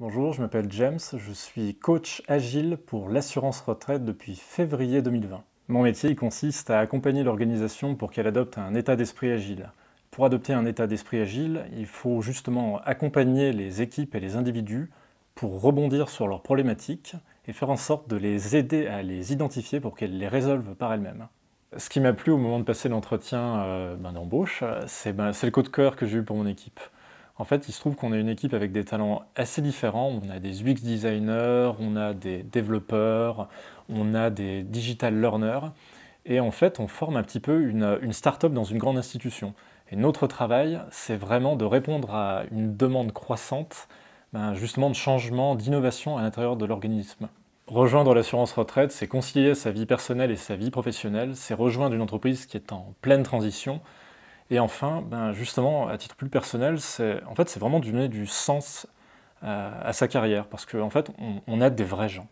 Bonjour, je m'appelle James, je suis coach agile pour l'assurance retraite depuis février 2020. Mon métier consiste à accompagner l'organisation pour qu'elle adopte un état d'esprit agile. Pour adopter un état d'esprit agile, il faut justement accompagner les équipes et les individus pour rebondir sur leurs problématiques et faire en sorte de les aider à les identifier pour qu'elles les résolvent par elles-mêmes. Ce qui m'a plu au moment de passer l'entretien euh, ben, d'embauche, euh, ben, c'est le coup de cœur que j'ai eu pour mon équipe. En fait, il se trouve qu'on est une équipe avec des talents assez différents. On a des UX designers, on a des développeurs, on a des digital learners. Et en fait, on forme un petit peu une, start-up dans une grande institution. Et notre travail, c'est vraiment de répondre à une demande croissante, ben, justement de changement, d'innovation à l'intérieur de l'organisme. Rejoindre l'assurance retraite, c'est concilier sa vie personnelle et sa vie professionnelle, c'est rejoindre une entreprise qui est en pleine transition, et enfin, ben justement, à titre plus personnel, c'est en fait, vraiment donner du sens euh, à, sa carrière, parce qu'en fait, on, on aide des vrais gens.